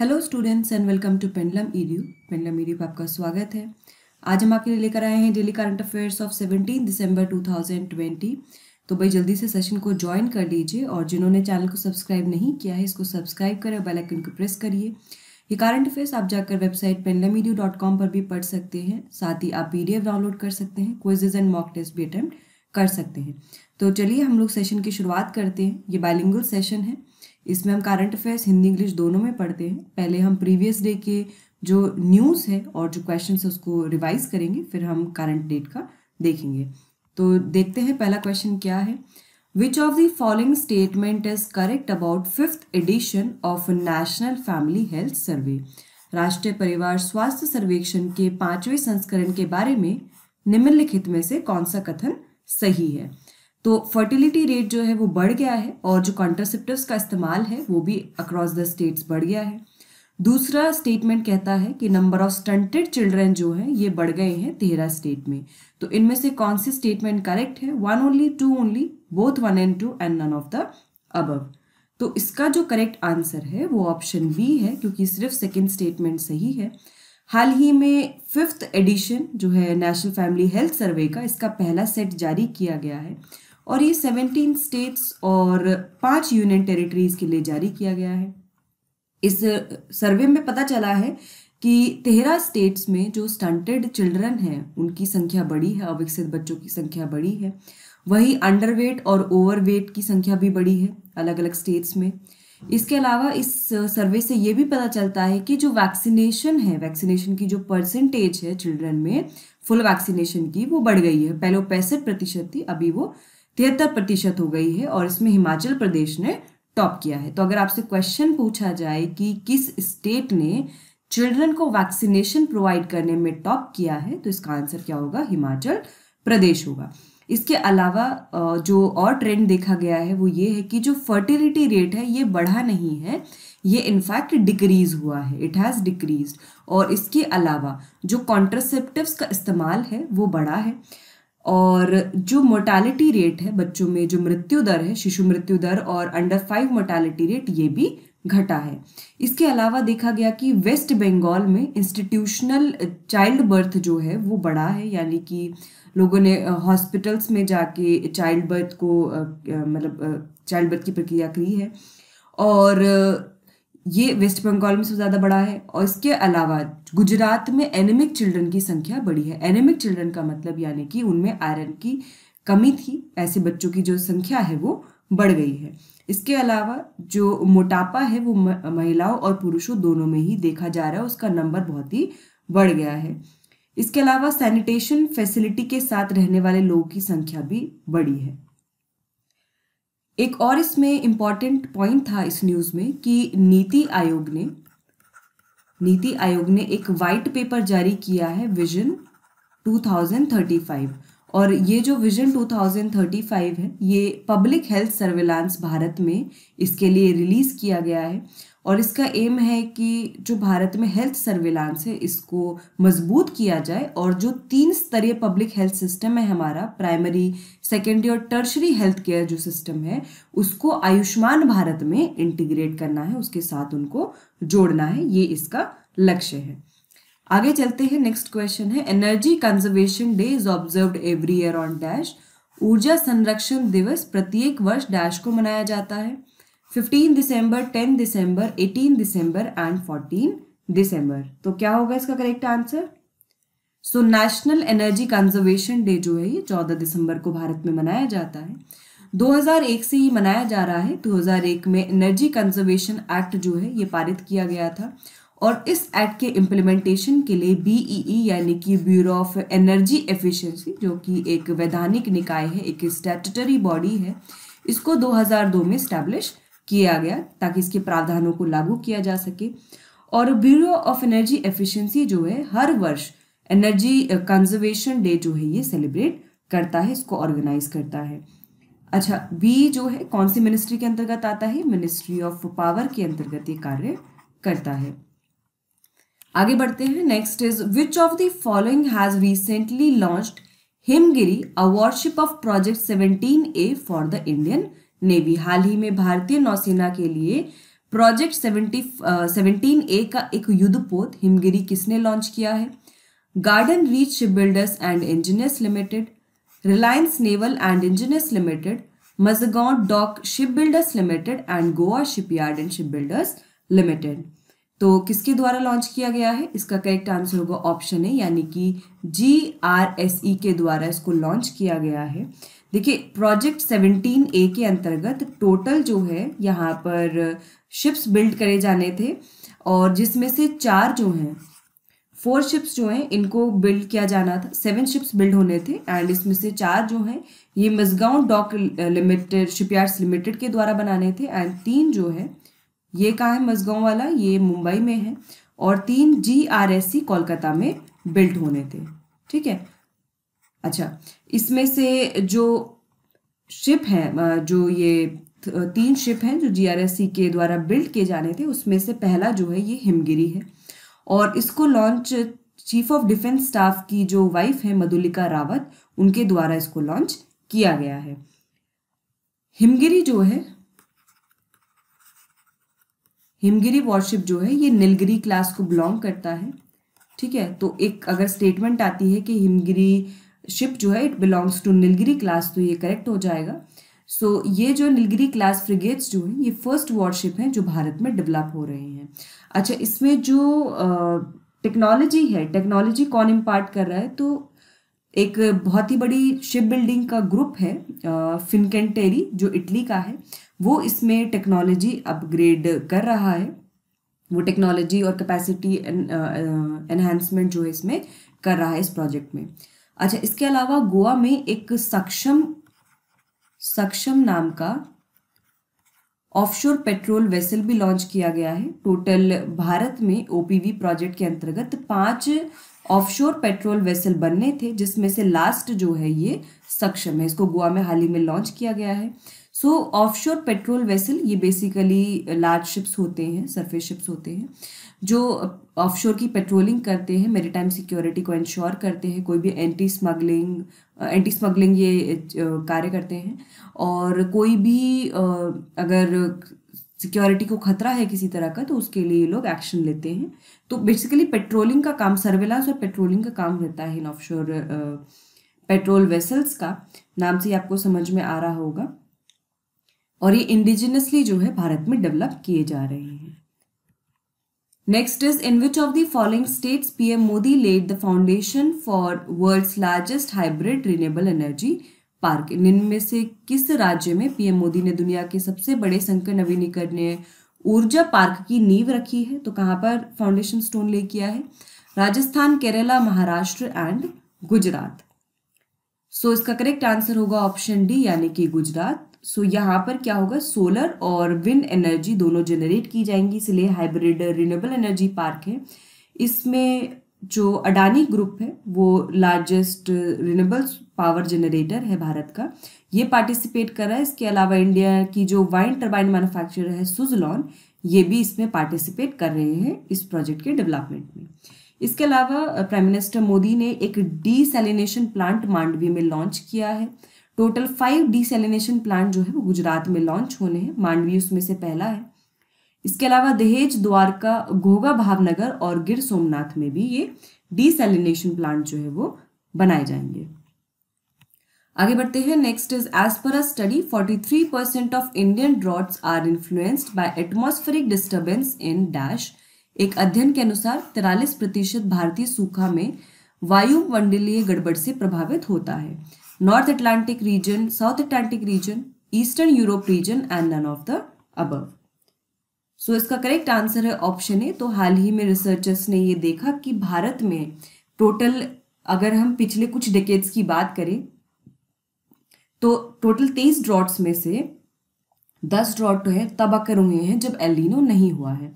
Hello students and welcome to Pendulum Edu Pendulum Edu पर आपका स्वागत है आज हम आपके लिए लेकर आए हैं daily current affairs of 17 December 2020 तो भाई जल्दी से सेशन को ज्वाइन कर लीजिए और जिन्होंने चैनल को सब्सक्राइब नहीं किया है इसको सब्सक्राइब करें और बेलाइकन को प्रेस करिए ये करंट अफेयर्स आप जाकर वेबसाइट पेंडलम पर भी पढ़ सकते हैं साथ ही आप पी डाउनलोड कर सकते हैं क्विजेज एंड मॉक टेस्ट भी अटैम्प्ट कर सकते हैं तो चलिए हम लोग सेशन की शुरुआत करते हैं ये बायलिंगल सेशन है इसमें हम करंट अफेयर्स हिंदी इंग्लिश दोनों में पढ़ते हैं पहले हम प्रीवियस डे के जो न्यूज़ है और जो क्वेश्चन है उसको रिवाइज करेंगे फिर हम करंट डेट का देखेंगे तो देखते हैं पहला क्वेश्चन क्या है which of the following statement is correct about fifth edition of National Family Health Survey राष्ट्रीय परिवार स्वास्थ्य सर्वेक्षण के पांचवें संस्करण के बारे में निम्नलिखित में से कौन सा कथन सही है तो फर्टिलिटी रेट जो है वो बढ़ गया है और जो कॉन्ट्रासेप्टिव्स का इस्तेमाल है वो भी अक्रॉस द स्टेट्स बढ़ गया है दूसरा स्टेटमेंट कहता है कि नंबर ऑफ स्टंटेड चिल्ड्रन जो है ये बढ़ गए हैं तेरह स्टेट में तो इनमें से कौन सी स्टेटमेंट करेक्ट है one only two only both one and two and none of the above तो इसका जो करेक्ट आंसर है वो ऑप्शन बी है क्योंकि सिर्फ सेकेंड स्टेटमेंट सही है हाल ही में फिफ्थ एडिशन जो है नेशनल फैमिली हेल्थ सर्वे का इसका पहला सेट जारी किया गया है और ये 17 स्टेट्स और पांच यूनियन टेरिटरीज के लिए जारी किया गया है इस सर्वे में पता चला है कि तेरह स्टेट्स में जो स्टंटेड चिल्ड्रन हैं उनकी संख्या बड़ी है अविकसित बच्चों की संख्या बड़ी है वही अंडरवेट और ओवरवेट की संख्या भी बड़ी है अलग अलग स्टेट्स में इसके अलावा इस सर्वे से ये भी पता चलता है कि जो वैक्सीनेशन है वैक्सीनेशन की जो परसेंटेज है चिल्ड्रन में फुल वैक्सीनेशन की वो बढ़ गई है पहले वो पैंसठ प्रतिशत थी अभी वो तिहत्तर प्रतिशत हो गई है और इसमें हिमाचल प्रदेश ने टॉप किया है तो अगर आपसे क्वेश्चन पूछा जाए कि किस स्टेट ने चिल्ड्रन को वैक्सीनेशन प्रोवाइड करने में टॉप किया है तो इसका आंसर क्या होगा हिमाचल प्रदेश होगा इसके अलावा जो और ट्रेंड देखा गया है वो ये है कि जो फर्टिलिटी रेट है ये बढ़ा नहीं है ये इनफैक्ट डिक्रीज हुआ है इट हैज़ डिक्रीज और इसके अलावा जो कॉन्ट्रासेप्टिव्स का इस्तेमाल है वो बढ़ा है और जो मोर्टालिटी रेट है बच्चों में जो मृत्यु दर है शिशु मृत्यु दर और अंडर फाइव मोर्टालिटी रेट ये भी घटा है इसके अलावा देखा गया कि वेस्ट बंगाल में इंस्टीट्यूशनल चाइल्ड बर्थ जो है वो बड़ा है यानी कि लोगों ने हॉस्पिटल्स में जाके चाइल्ड बर्थ को मतलब चाइल्ड बर्थ की प्रक्रिया की है और ये वेस्ट बंगाल में सबसे ज़्यादा बड़ा है और इसके अलावा गुजरात में एनेमिक चिल्ड्रन की संख्या बड़ी है एनेमिक चिल्ड्रन का मतलब यानी कि उनमें आयरन की कमी थी ऐसे बच्चों की जो संख्या है वो बढ़ गई है इसके अलावा जो मोटापा है वो महिलाओं और पुरुषों दोनों में ही देखा जा रहा है उसका नंबर बहुत ही बढ़ गया है इसके अलावा सैनिटेशन फैसिलिटी के साथ रहने वाले लोगों की संख्या भी बढ़ी है एक और इसमें इम्पॉर्टेंट पॉइंट था इस न्यूज़ में कि नीति आयोग ने नीति आयोग ने एक वाइट पेपर जारी किया है विजन 2035 और ये जो विजन 2035 है ये पब्लिक हेल्थ सर्वेलांस भारत में इसके लिए रिलीज़ किया गया है और इसका एम है कि जो भारत में हेल्थ सर्विलांस है इसको मजबूत किया जाए और जो तीन स्तरीय पब्लिक हेल्थ सिस्टम है हमारा प्राइमरी सेकेंडरी और टर्शरी हेल्थ केयर जो सिस्टम है उसको आयुष्मान भारत में इंटीग्रेट करना है उसके साथ उनको जोड़ना है ये इसका लक्ष्य है आगे चलते हैं नेक्स्ट क्वेश्चन है energy conservation day is observe every year on dash ऊर्जा संरक्षण दिवस प्रत्येक वर्ष डैश को मनाया जाता है fifteen December ten December eighteen December and fourteen December तो क्या होगा इसका correct answer so National Energy conservation Day जो है ये चौदह दिसंबर को भारत में मनाया जाता है 2001 से ये मनाया जा रहा है 2001 में एनर्जी कंजर्वेशन एक्ट जो है ये पारित किया गया था और इस एक्ट के इम्प्लीमेंटेशन के लिए बीईई e e यानी कि ब्यूरो ऑफ एनर्जी एफिशिएंसी जो कि एक वैधानिक निकाय है एक स्टैटूटरी बॉडी है इसको 2002 में स्टैब्लिश किया गया ताकि इसके प्रावधानों को लागू किया जा सके और ब्यूरो ऑफ एनर्जी एफिशिएंसी जो है हर वर्ष एनर्जी कंजर्वेशन डे जो है ये सेलिब्रेट करता है इसको ऑर्गेनाइज करता है अच्छा बी जो है कौन सी मिनिस्ट्री के अंतर्गत आता है मिनिस्ट्री ऑफ पावर के अंतर्गत ये कार्य करता है आगे बढ़ते हैं next is which of the following has recently launched Himgiri a warship of project 17 A for the Indian Navy हाल ही में भारतीय नौसेना के लिए प्रोजेक्ट सेवेंटी सेवनटीन ए का एक युद्धपोत हिमगिरी किसने लॉन्च किया है Garden Reach ship builders and engineers limited Reliance naval and engineers limited Mazagon dock ship builders limited and Goa shipyard and ship builders limited तो किसके द्वारा लॉन्च किया गया है इसका करेक्ट आंसर होगा ऑप्शन है यानी कि जी आर एस ई के द्वारा इसको लॉन्च किया गया है देखिए प्रोजेक्ट 17 ए के अंतर्गत टोटल जो है यहाँ पर शिप्स बिल्ड करे जाने थे और जिसमें से चार जो हैं फोर शिप्स जो हैं इनको बिल्ड किया जाना था सेवन शिप्स बिल्ड होने थे एंड इसमें से चार जो हैं ये Mazagon dock limited shipyards limited के द्वारा बनाने थे एंड तीन जो है ये कहाँ है मजगांव वाला ये मुंबई में है और तीन G R S C Kolkata में बिल्ड होने थे ठीक है अच्छा इसमें से जो शिप है जो ये तीन शिप हैं जो जीआरएससी के द्वारा बिल्ड किए जाने थे उसमें से पहला जो है ये हिमगिरी है और इसको launch chief of defence staff की जो वाइफ है मधुलिका रावत उनके द्वारा इसको लॉन्च किया गया है हिमगिरी जो है हिमगिरी वॉरशिप जो है ये नीलगिरी क्लास को बिलोंग करता है ठीक है तो एक अगर स्टेटमेंट आती है कि हिमगिरी शिप जो है it belongs to Nilgiri class तो ये करेक्ट हो जाएगा सो so, ये जो नीलगिरी क्लास फ्रिगेट्स जो हैं ये फर्स्ट वॉरशिप हैं जो भारत में डेवलप हो रहे हैं अच्छा इसमें जो टेक्नोलॉजी है टेक्नोलॉजी कौन इम्पार्ट कर रहा है तो एक बहुत ही बड़ी शिप बिल्डिंग का ग्रुप है फिनकेंटेरी जो इटली का है वो इसमें टेक्नोलॉजी अपग्रेड कर रहा है वो टेक्नोलॉजी और कैपेसिटी एनहेंसमेंट जो है इसमें कर रहा है इस प्रोजेक्ट में अच्छा इसके अलावा गोवा में एक सक्षम सक्षम नाम का ऑफशोर पेट्रोल वेसल भी लॉन्च किया गया है टोटल भारत में ओपीवी प्रोजेक्ट के अंतर्गत पांच ऑफशोर पेट्रोल वेसल बनने थे जिसमें से लास्ट जो है ये सक्षम है इसको गोवा में हाल ही में लॉन्च किया गया है सो ऑफशोर पेट्रोल वेसल ये बेसिकली लार्ज शिप्स होते हैं सरफेस शिप्स होते हैं जो ऑफशोर uh, की पेट्रोलिंग करते हैं मेरी टाइम सिक्योरिटी को इंश्योर करते हैं कोई भी एंटी स्मगलिंग एंटी स्मगलिंग ये uh, कार्य करते हैं और कोई भी uh, अगर सिक्योरिटी को खतरा है किसी तरह का तो उसके लिए लोग एक्शन लेते हैं तो बेसिकली पेट्रोलिंग का काम सर्वेलांस और पेट्रोलिंग का काम रहता है इन ऑफशोर पेट्रोल वेसल्स का नाम से आपको समझ में आ रहा होगा और ये इंडिजिनसली जो है भारत में डेवलप किए जा रहे हैं next is in which of the following states PM Modi laid the foundation for world's largest hybrid renewable energy park इनमें से किस राज्य में पीएम मोदी ने दुनिया के सबसे बड़े संकट नवीनीकरणीय ऊर्जा पार्क की नींव रखी है तो कहाँ पर फाउंडेशन स्टोन ले किया है Rajasthan Kerala Maharashtra and Gujarat so so, इसका करेक्ट आंसर होगा ऑप्शन डी यानी कि गुजरात सो so, यहाँ पर क्या होगा सोलर और विंड एनर्जी दोनों जनरेट की जाएंगी इसलिए हाइब्रिड रिन्यूएबल एनर्जी पार्क है इसमें जो अडानी ग्रुप है वो लार्जेस्ट रिन्यूएबल पावर जनरेटर है भारत का ये पार्टिसिपेट कर रहा है इसके अलावा इंडिया की जो वाइन टर्बाइन मैन्युफैक्चरर है सुजलॉन ये भी इसमें पार्टिसिपेट कर रहे हैं इस प्रोजेक्ट के डेवलपमेंट में इसके अलावा प्राइम मिनिस्टर मोदी ने एक डीसेलिनेशन प्लांट मांडवी में लॉन्च किया है टोटल फाइव डिसलिनेशन प्लांट जो है वो गुजरात में लॉन्च होने हैं मांडवी उसमें से पहला है इसके अलावा दहेज द्वारका घोगा भावनगर और गिर सोमनाथ में भी ये डिसलिनेशन प्लांट जो है वो बनाए जाएंगे आगे बढ़ते हैं next is as per a study 43 percent of Indian droughts are influenced by atmospheric disturbance in dash एक अध्ययन के अनुसार तिरालीस प्रतिशत भारतीय सूखा में वायुमंडलीय गड़बड़ से प्रभावित होता है North Atlantic region, South Atlantic region, Eastern Europe region and none of the above. So so, इसका करेक्ट आंसर है ऑप्शन ए तो हाल ही में रिसर्चर्स ने ये देखा कि भारत में टोटल अगर हम पिछले कुछ डिकेट्स की बात करें तो टोटल तेईस ड्रॉट्स में से दस ड्रॉट है तब अकर हुए हैं जब एलिनो नहीं हुआ है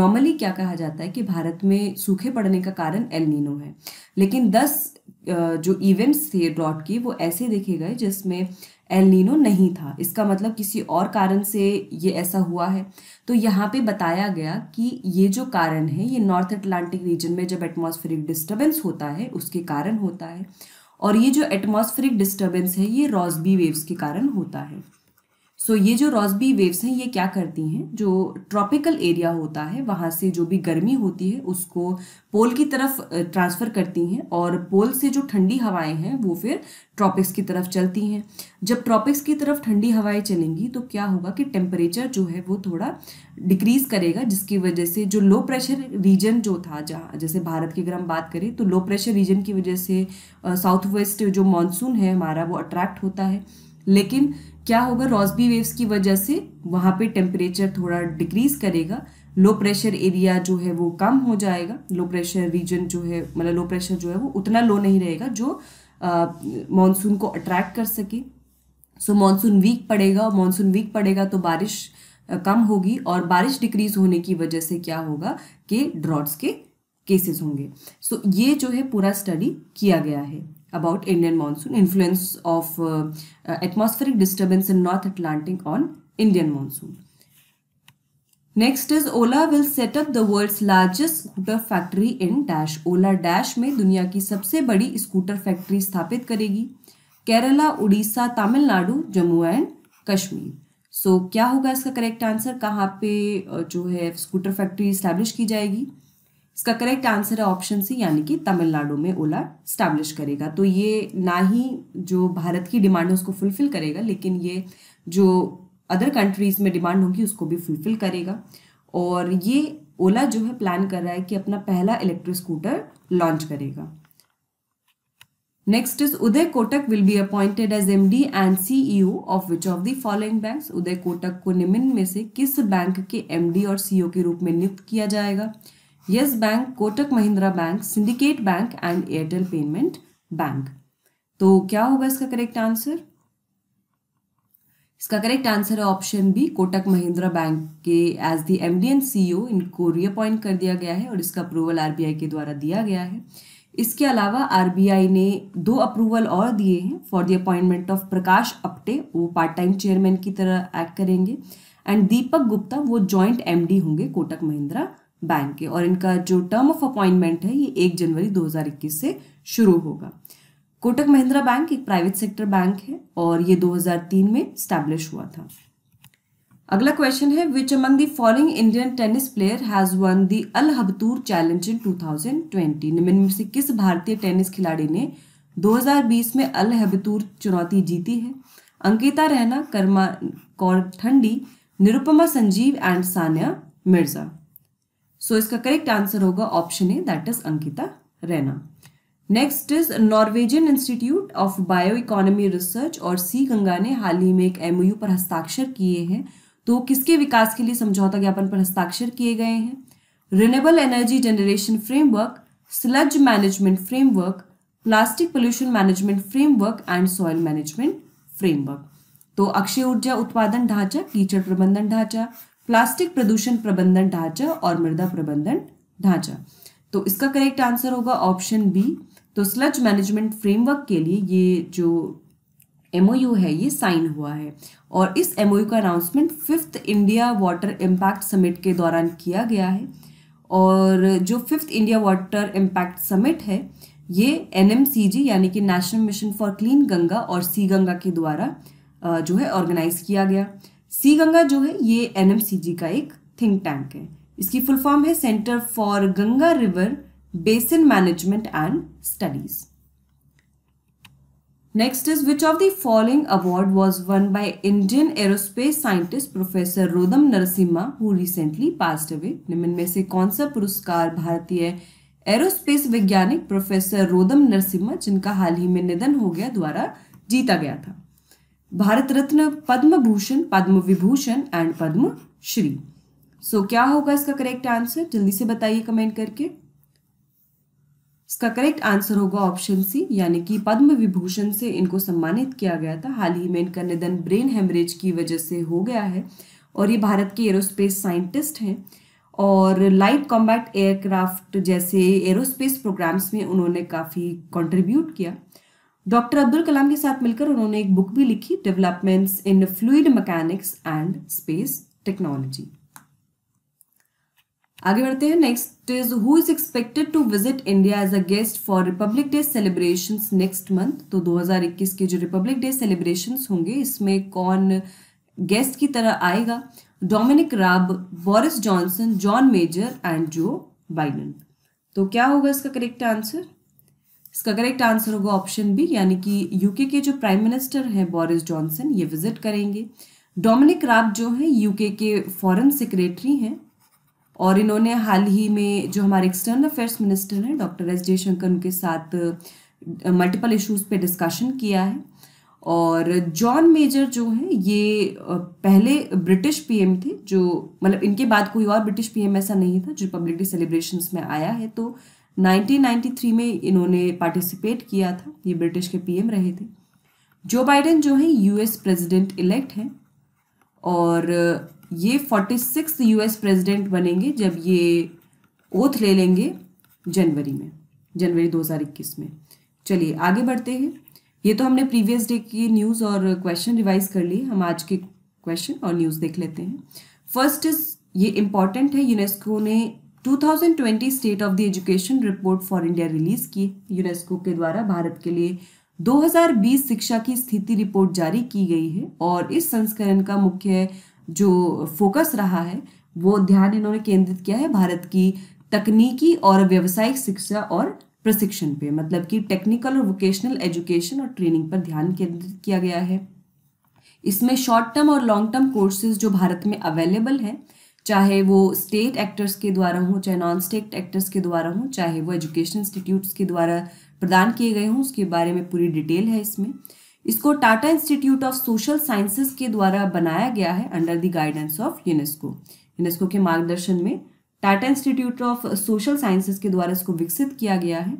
नॉर्मली क्या कहा जाता है कि भारत में सूखे पड़ने का कारण एलिनो है लेकिन दस जो इवेंट्स थे ड्रॉट के वो ऐसे देखे गए जिसमें एलिनो नहीं था इसका मतलब किसी और कारण से ये ऐसा हुआ है तो यहाँ पे बताया गया कि ये जो कारण है ये नॉर्थ अटलांटिक रीजन में जब एटमॉस्फेरिक डिस्टर्बेंस होता है उसके कारण होता है और ये जो एटमॉस्फेरिक डिस्टर्बेंस है ये रॉसबी वेव्स के कारण होता है सो so, ये जो रॉसबी वेव्स हैं ये क्या करती हैं जो ट्रॉपिकल एरिया होता है वहाँ से जो भी गर्मी होती है उसको पोल की तरफ ट्रांसफ़र करती हैं और पोल से जो ठंडी हवाएं हैं वो फिर ट्रॉपिक्स की तरफ चलती हैं जब ट्रॉपिक्स की तरफ ठंडी हवाएं चलेंगी तो क्या होगा कि टेम्परेचर जो है वो थोड़ा डिक्रीज करेगा जिसकी वजह से जो लो प्रेशर रीजन जो था जहाँ जैसे भारत की अगर हम बात करें तो लो प्रेशर रीजन की वजह से साउथ वेस्ट जो मानसून है हमारा वो अट्रैक्ट होता है लेकिन क्या होगा रॉसबी वेव्स की वजह से वहाँ पे टेम्परेचर थोड़ा डिक्रीज करेगा लो प्रेशर एरिया जो है वो कम हो जाएगा लो प्रेशर रीजन जो है मतलब लो प्रेशर जो है वो उतना लो नहीं रहेगा जो मानसून को अट्रैक्ट कर सके सो मानसून वीक पड़ेगा और मानसून वीक पड़ेगा तो बारिश कम होगी और बारिश डिक्रीज होने की वजह से क्या होगा कि ड्रॉट्स के केसेस होंगे सो so, ये जो है पूरा स्टडी किया गया है about Indian monsoon, influence of uh, uh, atmospheric disturbance in North Atlantic on Indian monsoon. Next is Ola will set up the world's largest scooter factory in dash Ola dash में दुनिया की सबसे बड़ी स्कूटर फैक्ट्री स्थापित करेगी Kerala Orissa Tamil Nadu Jammu and Kashmir so क्या होगा इसका करेक्ट आंसर कहाँ पे जो है स्कूटर फैक्ट्री इस्टेब्लिश की जाएगी इसका करेक्ट आंसर है ऑप्शन सी यानी कि तमिलनाडु में ओला स्टैब्लिश करेगा तो ये ना ही जो भारत की डिमांड है उसको फुलफिल करेगा लेकिन ये जो अदर कंट्रीज़ में डिमांड होगी उसको भी फुलफिल करेगा और ये ओला जो है प्लान कर रहा है कि अपना पहला इलेक्ट्रिक स्कूटर लॉन्च करेगा next Uday Kotak will be appointed as M D and C E of which of the following bank Uday Kotak को निम्न में से किस बैंक के डी और सीईओ e के रूप में नियुक्त किया जाएगा Yes Bank, Kotak Mahindra Bank, Syndicate Bank and Airtel Payment Bank. तो क्या होगा इसका करेक्ट आंसर इसका करेक्ट आंसर है option B Kotak Mahindra bank के as the M D and C O इनको रीअपॉइंट कर दिया गया है और इसका अप्रूवल आरबीआई के द्वारा दिया गया है इसके अलावा आरबीआई ने दो अप्रूवल और दिए हैं for the appointment of Prakash Apte वो पार्ट टाइम चेयरमैन की तरह एक्ट करेंगे एंड दीपक गुप्ता वो ज्वाइंट एमडी होंगे कोटक महिंद्रा बैंक के और इनका जो टर्म ऑफ अपॉइंटमेंट है ये एक जनवरी 2021 से शुरू होगा कोटक महिंद्रा बैंक एक प्राइवेट सेक्टर बैंक है और ये 2003 में स्टैब्लिश हुआ था अगला क्वेश्चन है which among the following Indian tennis player has won the Al Habtoor challenge in 2020 निम्न से किस भारतीय टेनिस खिलाड़ी ने 2020 में अल हबतूर चुनौती जीती है अंकिता रहना Karman Kaur Thandi Nirupama Sanjeev and Sania Mirza so so, इसका करेक्ट आंसर होगा option A that is Ankita Raina next is Norwegian Institute of bio economy research और सी गंगा ने हाल ही में एक एमओयू पर हस्ताक्षर किए हैं तो किसके विकास के लिए समझौता ज्ञापन पर हस्ताक्षर किए गए हैं renewable energy generation framework sludge management framework plastic pollution management framework and soil management framework तो अक्षय ऊर्जा उत्पादन ढांचा कीचड़ प्रबंधन ढांचा प्लास्टिक प्रदूषण प्रबंधन ढांचा और मृदा प्रबंधन ढांचा तो इसका करेक्ट आंसर होगा ऑप्शन बी तो स्लच मैनेजमेंट फ्रेमवर्क के लिए ये जो एमओयू है ये साइन हुआ है और इस एमओयू का announcement fifth India water impact summit के दौरान किया गया है और जो fifth India water impact summit है ये एन यानी कि national mission for clean Ganga और सी गंगा के द्वारा जो है ऑर्गेनाइज किया गया सी गंगा जो है ये एन का एक थिंक टैंक है इसकी फुल फॉर्म है centre for Ganga river basin management and studies next is which of the following award was won by Indian aerospace scientist professor Roddam Narasimha who recently passed away निम्न में से कौन सा पुरस्कार भारतीय एरोस्पेस वैज्ञानिक प्रोफेसर रोदम नरसिम्हा जिनका हाल ही में निधन हो गया द्वारा जीता गया था भारत रत्न पद्म भूषण पद्म विभूषण एंड पद्म श्री सो क्या होगा इसका करेक्ट आंसर जल्दी से बताइए कमेंट करके इसका करेक्ट आंसर होगा ऑप्शन सी यानी कि पद्म विभूषण से इनको सम्मानित किया गया था हाल ही में इनका निधन ब्रेन हेमरेज की वजह से हो गया है और ये भारत के एरोस्पेस साइंटिस्ट हैं और लाइट कॉम्बैट एयरक्राफ्ट जैसे एरोस्पेस प्रोग्राम्स में उन्होंने काफ़ी कंट्रीब्यूट किया डॉक्टर अब्दुल कलाम के साथ मिलकर उन्होंने एक बुक भी लिखी developments in fluid mechanics and space technology आगे बढ़ते हैं next is who is expected to visit India as a guest for Republic Day celebration next month तो 2021 के जो रिपब्लिक डे सेलिब्रेशन होंगे इसमें कौन गेस्ट की तरह आएगा Dominic Raab Boris Johnson John Major and Joe Biden तो क्या होगा इसका करेक्ट आंसर इसका करेक्ट आंसर होगा ऑप्शन बी यानी कि यूके के जो प्राइम मिनिस्टर हैं बोरिस जॉनसन ये विजिट करेंगे डोमिनिक राब जो हैं यूके के फॉरेन सेक्रेटरी हैं और इन्होंने हाल ही में जो हमारे एक्सटर्नल अफेयर्स मिनिस्टर हैं डॉक्टर एस जयशंकर उनके साथ मल्टीपल इश्यूज पे डिस्कशन किया है और जॉन मेजर जो हैं ये पहले ब्रिटिश पीएम थे जो मतलब इनके बाद कोई और ब्रिटिश पीएम ऐसा नहीं था जो डे सेलिब्रेशंस में आया है तो 1993 में इन्होंने पार्टिसिपेट किया था ये ब्रिटिश के पीएम रहे थे जो बाइडेन जो है यूएस प्रेसिडेंट इलेक्ट हैं और ये 46 यूएस प्रेसिडेंट बनेंगे जब ये ओथ ले लेंगे जनवरी में जनवरी 2021 में चलिए आगे बढ़ते हैं ये तो हमने प्रीवियस डे की न्यूज़ और क्वेश्चन रिवाइज कर लिए हम आज के क्वेश्चन और न्यूज़ देख लेते हैं फर्स्ट इज ये इम्पॉर्टेंट है यूनेस्को ने 2020 state of the education report for India release की यूनेस्को के द्वारा भारत के लिए 2020 शिक्षा की स्थिति रिपोर्ट जारी की गई है और इस संस्करण का मुख्य जो फोकस रहा है वो ध्यान इन्होंने केंद्रित किया है भारत की तकनीकी और व्यवसायिक शिक्षा और प्रशिक्षण पे मतलब कि टेक्निकल और वोकेशनल एजुकेशन और ट्रेनिंग पर ध्यान केंद्रित किया गया है इसमें शॉर्ट टर्म और लॉन्ग टर्म कोर्सेज जो भारत में अवेलेबल हैं चाहे वो स्टेट एक्टर्स के द्वारा हों चाहे नॉन स्टेट एक्टर्स के द्वारा हों चाहे वो एजुकेशन इंस्टीट्यूट्स के द्वारा प्रदान किए गए हों उसके बारे में पूरी डिटेल है इसमें इसको Tata institute of social sciences के द्वारा बनाया गया है under the guidance of UNESCO UNESCO के मार्गदर्शन में Tata institute of social sciences के द्वारा इसको विकसित किया गया है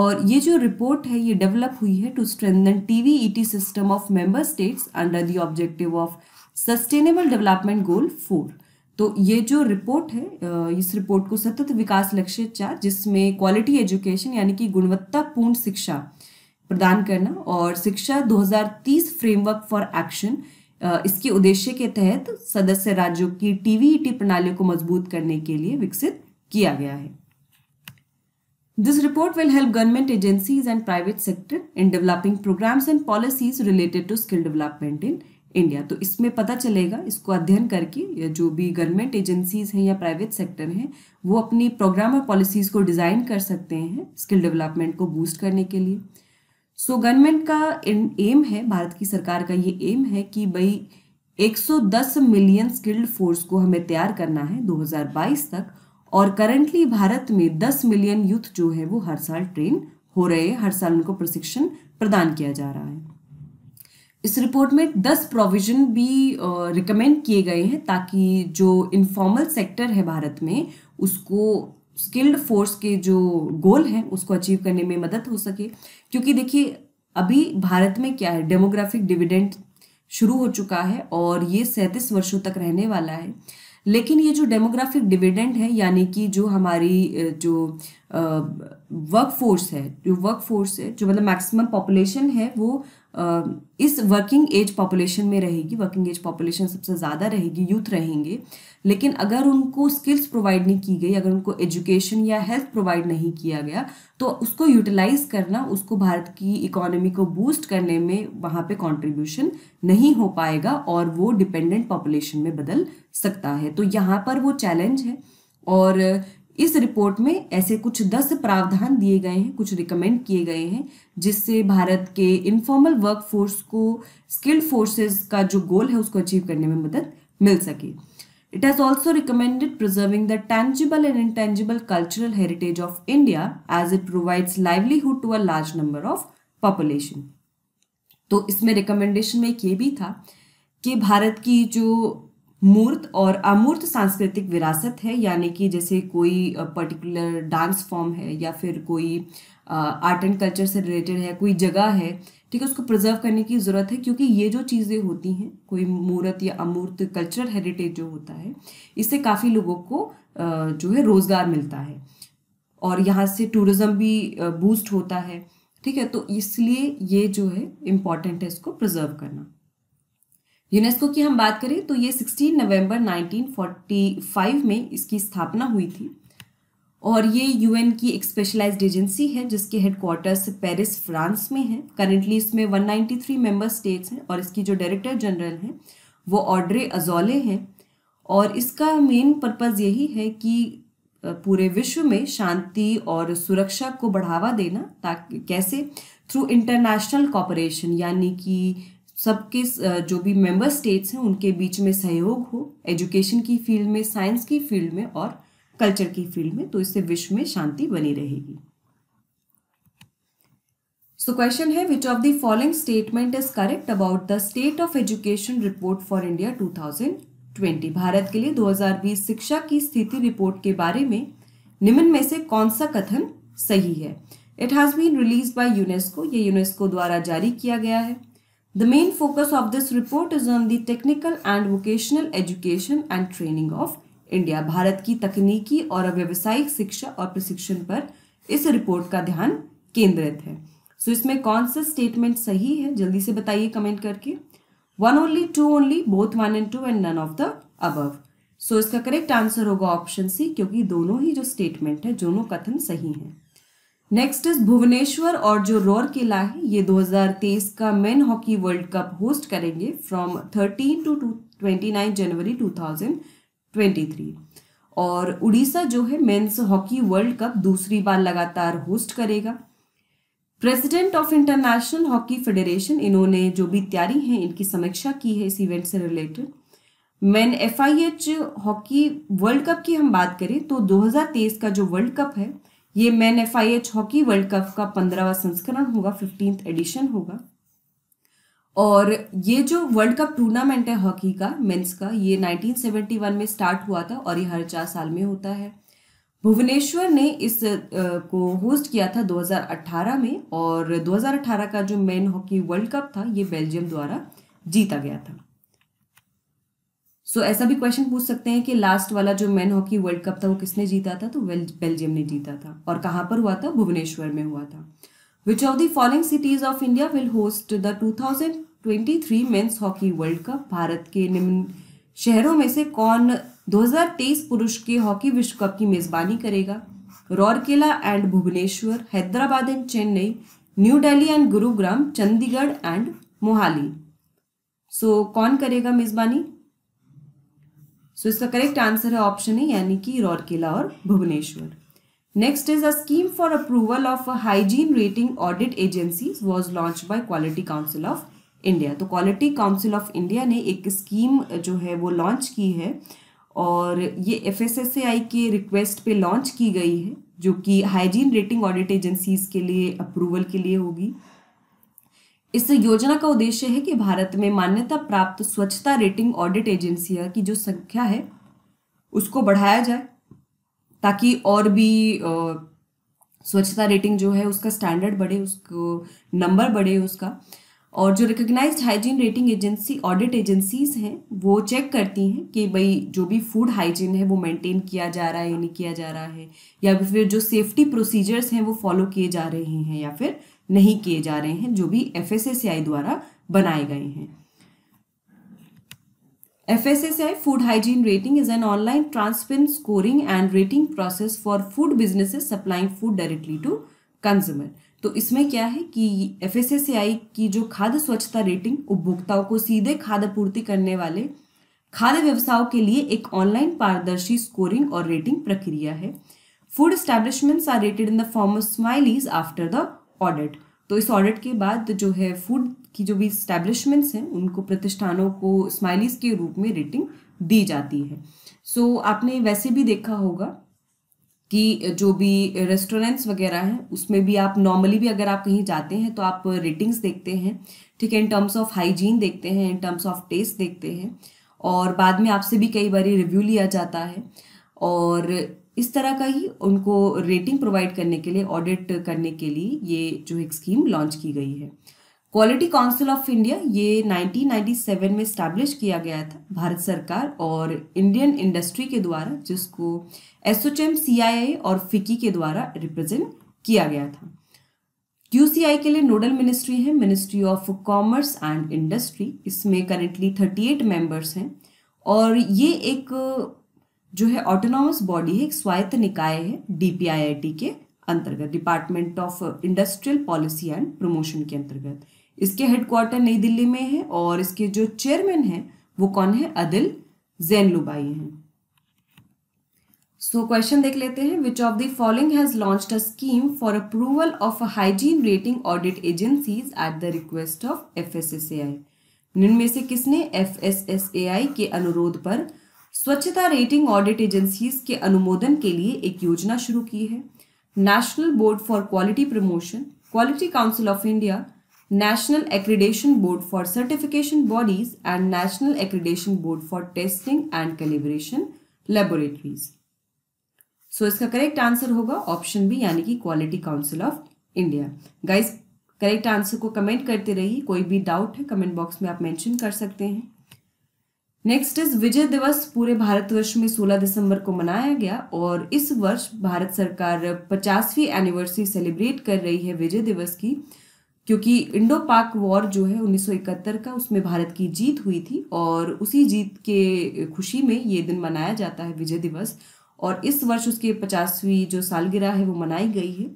और ये जो रिपोर्ट है ये डेवलप हुई है to strengthen TVET system of member states under the objective of sustainable development goal four तो ये जो रिपोर्ट है इस रिपोर्ट को सतत विकास लक्ष्य चार जिसमें क्वालिटी एजुकेशन यानी कि गुणवत्तापूर्ण शिक्षा प्रदान करना और शिक्षा 2030 फ्रेमवर्क फॉर एक्शन इसके उद्देश्य के तहत सदस्य राज्यों की टीवीईटी e प्रणाली को मजबूत करने के लिए विकसित किया गया है this report will help government agencies and private sector in developing programmes and policies related to skill development in India तो इसमें पता चलेगा इसको अध्ययन करके या जो भी गवर्नमेंट एजेंसीज हैं या प्राइवेट सेक्टर हैं वो अपनी प्रोग्राम और पॉलिसीज़ को डिज़ाइन कर सकते हैं स्किल डेवलपमेंट को बूस्ट करने के लिए सो so, गवर्नमेंट का एम है भारत की सरकार का ये एम है कि भाई 110 मिलियन स्किल्ड फोर्स को हमें तैयार करना है 2022 तक और करंटली भारत में 10 मिलियन यूथ जो है वो हर साल ट्रेन हो रहे हैं हर साल उनको प्रशिक्षण प्रदान किया जा रहा है इस रिपोर्ट में दस प्रोविजन भी रिकमेंड किए गए हैं ताकि जो इनफॉर्मल सेक्टर है भारत में उसको स्किल्ड फोर्स के जो गोल हैं उसको अचीव करने में मदद हो सके क्योंकि देखिए अभी भारत में क्या है डेमोग्राफिक डिविडेंड शुरू हो चुका है और ये सैंतीस वर्षों तक रहने वाला है लेकिन ये जो डेमोग्राफिक डिविडेंड है यानी कि जो हमारी जो वर्क फोर्स है जो वर्क फोर्स है जो मतलब मैक्सिमम पॉपुलेशन है वो इस वर्किंग एज पॉपुलेशन में रहेगी वर्किंग एज पॉपुलेशन सबसे ज़्यादा रहेगी यूथ रहेंगे लेकिन अगर उनको स्किल्स प्रोवाइड नहीं की गई अगर उनको एजुकेशन या हेल्थ प्रोवाइड नहीं किया गया तो उसको यूटिलाइज करना उसको भारत की इकोनॉमी को बूस्ट करने में वहाँ पे कंट्रीब्यूशन नहीं हो पाएगा और वो डिपेंडेंट पॉपुलेशन में बदल सकता है तो यहाँ पर वो चैलेंज है और इस रिपोर्ट में ऐसे कुछ दस प्रावधान दिए गए हैं कुछ रिकमेंड किए गए हैं जिससे भारत के इनफॉर्मल वर्कफोर्स को स्किल्ड फोर्सेस का जो गोल है उसको अचीव करने में मदद मिल सके it has also recommended preserving the tangible and intangible cultural heritage of India as it provide livelihood to a large number of population तो इसमें रिकमेंडेशन में एक ये भी था कि भारत की जो मूर्त और अमूर्त सांस्कृतिक विरासत है यानी कि जैसे कोई पर्टिकुलर डांस फॉर्म है या फिर कोई आर्ट एंड कल्चर से रिलेटेड है कोई जगह है ठीक है उसको प्रिजर्व करने की ज़रूरत है क्योंकि ये जो चीज़ें होती हैं कोई मूर्त या अमूर्त कल्चरल हेरिटेज जो होता है इससे काफ़ी लोगों को जो है रोज़गार मिलता है और यहाँ से टूरिज़्म भी बूस्ट होता है ठीक है तो इसलिए ये जो है इम्पॉर्टेंट है इसको प्रिजर्व करना यूनेस्को की हम बात करें तो ये 16 नवंबर 1945 में इसकी स्थापना हुई थी और ये यूएन की एक स्पेशलाइज्ड एजेंसी है जिसके हेडक्वार्टर्स पेरिस फ्रांस में है करेंटली इसमें 193 मेंबर स्टेट्स हैं और इसकी जो डायरेक्टर जनरल हैं वो ऑड्रे अजोले हैं और इसका मेन पर्पज़ यही है कि पूरे विश्व में शांति और सुरक्षा को बढ़ावा देना ताकि कैसे थ्रू इंटरनेशनल कॉपरेशन यानी कि सबके जो भी मेंबर स्टेट्स हैं उनके बीच में सहयोग हो एजुकेशन की फील्ड में साइंस की फील्ड में और कल्चर की फील्ड में तो इससे विश्व में शांति बनी रहेगी सो क्वेश्चन है which of the following statement is correct about the state of education report for India 2020 Bharat के लिए 2020 शिक्षा की स्थिति रिपोर्ट के बारे में निम्न में से कौन सा कथन सही है it has been release by UNESCO ये यूनेस्को द्वारा जारी किया गया है The main focus of this report is on the technical and vocational education and training of India Bharat की तकनीकी और व्यवसायिक शिक्षा और प्रशिक्षण पर इस रिपोर्ट का ध्यान केंद्रित है सो so, इसमें कौन सा स्टेटमेंट सही है जल्दी से बताइए कमेंट करके one only two only both one and two and none of the above so इसका करेक्ट आंसर होगा ऑप्शन सी क्योंकि दोनों ही जो स्टेटमेंट है दोनों कथन सही हैं नेक्स्ट इज भुवनेश्वर और जो रोर किला है ये 2023 का men hockey world cup host करेंगे फ्रॉम 13 टू 29 जनवरी 2023 और उड़ीसा जो है मेंस हॉकी वर्ल्ड कप दूसरी बार लगातार होस्ट करेगा president of international hockey federation इन्होंने जो भी तैयारी है इनकी समीक्षा की है इस इवेंट से related men F hockey world cup की हम बात करें तो दो का जो वर्ल्ड कप है ये men F I H hockey world cup का पंद्रहवा संस्करण होगा फिफ्टीन एडिशन होगा और ये जो वर्ल्ड कप टूर्नामेंट है हॉकी का मेंस का ये 1971 में स्टार्ट हुआ था और ये हर चार साल में होता है भुवनेश्वर ने इस को होस्ट किया था 2018 में और 2018 का जो मेन हॉकी वर्ल्ड कप था ये बेल्जियम द्वारा जीता गया था सो so, ऐसा भी क्वेश्चन पूछ सकते हैं कि लास्ट वाला जो मैन हॉकी वर्ल्ड कप था वो किसने जीता था तो बेल्जियम ने जीता था और कहाँ पर हुआ था भुवनेश्वर में हुआ था which of the following cities of India will host the three men's hockey world cup Bharat के निम्न शहरों में से कौन दो हजार तेईस पुरुष के हॉकी विश्व कप की मेजबानी करेगा Rourkela and Bhubaneswar Hyderabad and Chennai new Delhi and Gurugram Chandigarh and Mohali so so, कौन करेगा मेजबानी सो इसका करेक्ट आंसर है ऑप्शन है यानी कि रौरकेला और Bhubaneswar next is a scheme for approval of hygiene rating audit agency was launch by Quality Council of India तो क्वालिटी काउंसिल ऑफ इंडिया ने एक स्कीम जो है वो लॉन्च की है और ये F S S A I के रिक्वेस्ट पे लॉन्च की गई है जो कि हाइजीन रेटिंग ऑडिट एजेंसीज के लिए अप्रूवल के लिए होगी इस योजना का उद्देश्य है कि भारत में मान्यता प्राप्त स्वच्छता रेटिंग ऑडिट एजेंसियां की जो संख्या है उसको बढ़ाया जाए ताकि और भी स्वच्छता रेटिंग जो है उसका स्टैंडर्ड बढ़े उसको नंबर बढ़े उसका और जो recognise hygiene rating agency audit agencies हैं वो चेक करती हैं कि भाई जो भी फूड हाइजीन है वो मेंटेन किया जा रहा है या नहीं किया जा रहा है या फिर जो सेफ्टी प्रोसीजर्स हैं वो फॉलो किए जा रहे हैं या फिर नहीं किए जा रहे हैं जो भी एफ द्वारा बनाए गए हैं FSSI food hygiene rating is an online transparent scoring and rating process for food business supplying food directly to consumer तो इसमें क्या है कि एफ की जो खाद्य स्वच्छता रेटिंग उपभोक्ताओं को सीधे खाद्य पूर्ति करने वाले खाद्य व्यवसायों के लिए एक ऑनलाइन पारदर्शी स्कोरिंग और रेटिंग प्रक्रिया है food establishments are rated in the form of smileys after the audit तो इस ऑडिट के बाद जो है फूड की जो भी इस्टेब्लिशमेंट्स हैं उनको प्रतिष्ठानों को स्माइलीज के रूप में रेटिंग दी जाती है सो so, आपने वैसे भी देखा होगा कि जो भी रेस्टोरेंट्स वगैरह हैं उसमें भी आप नॉर्मली भी अगर आप कहीं जाते हैं तो आप रेटिंग्स देखते हैं ठीक है इन टर्म्स ऑफ हाइजीन देखते हैं इन टर्म्स ऑफ टेस्ट देखते हैं और बाद में आपसे भी कई बार रिव्यू लिया जाता है और इस तरह का ही उनको रेटिंग प्रोवाइड करने के लिए ऑडिट करने के लिए ये जो एक स्कीम लॉन्च की गई है क्वालिटी काउंसिल ऑफ इंडिया ये 1997 में स्टैब्लिश किया गया था भारत सरकार और इंडियन इंडस्ट्री के द्वारा जिसको एस एच सी आई आई और फिक्की के द्वारा रिप्रेजेंट किया गया था यूसीआई के लिए नोडल मिनिस्ट्री है Ministry of Commerce and Industry इसमें करेंटली 38 मेंबर्स हैं और ये एक जो है ऑटोनॉमस बॉडी है एक स्वायत्त निकाय है डीपीआईआईटी के अंतर्गत Department of Industrial Policy and Promotion के अंतर्गत इसके हेडक्वार्टर नई दिल्ली में है और इसके जो चेयरमैन है वो कौन है अदिल जैन लुबाई हैं सो क्वेश्चन देख लेते हैं which of the following has launch a scheme for approval of hygiene rating audit agencies at the request of F S S A I निम्न में से किसने F S S A I के अनुरोध पर स्वच्छता रेटिंग ऑडिट एजेंसीज के अनुमोदन के लिए एक योजना शुरू की है National Board for Quality Promotion Quality Council of India National Accreditation Board for Certification Bodies and National Accreditation Board for Testing and Calibration Laboratories so इसका करेक्ट आंसर होगा ऑप्शन बी यानी कि Quality Council of India guys correct answer को comment करते रहिए कोई भी doubt है कमेंट बॉक्स में आप मेंशन कर सकते हैं नेक्स्ट इज विजय दिवस पूरे भारतवर्ष में 16 दिसंबर को मनाया गया और इस वर्ष भारत सरकार 50वीं एनिवर्सरी सेलिब्रेट कर रही है विजय दिवस की क्योंकि इंडो पाक वॉर जो है 1971 का उसमें भारत की जीत हुई थी और उसी जीत के खुशी में ये दिन मनाया जाता है विजय दिवस और इस वर्ष उसकी पचासवीं जो सालगिरह है वो मनाई गई है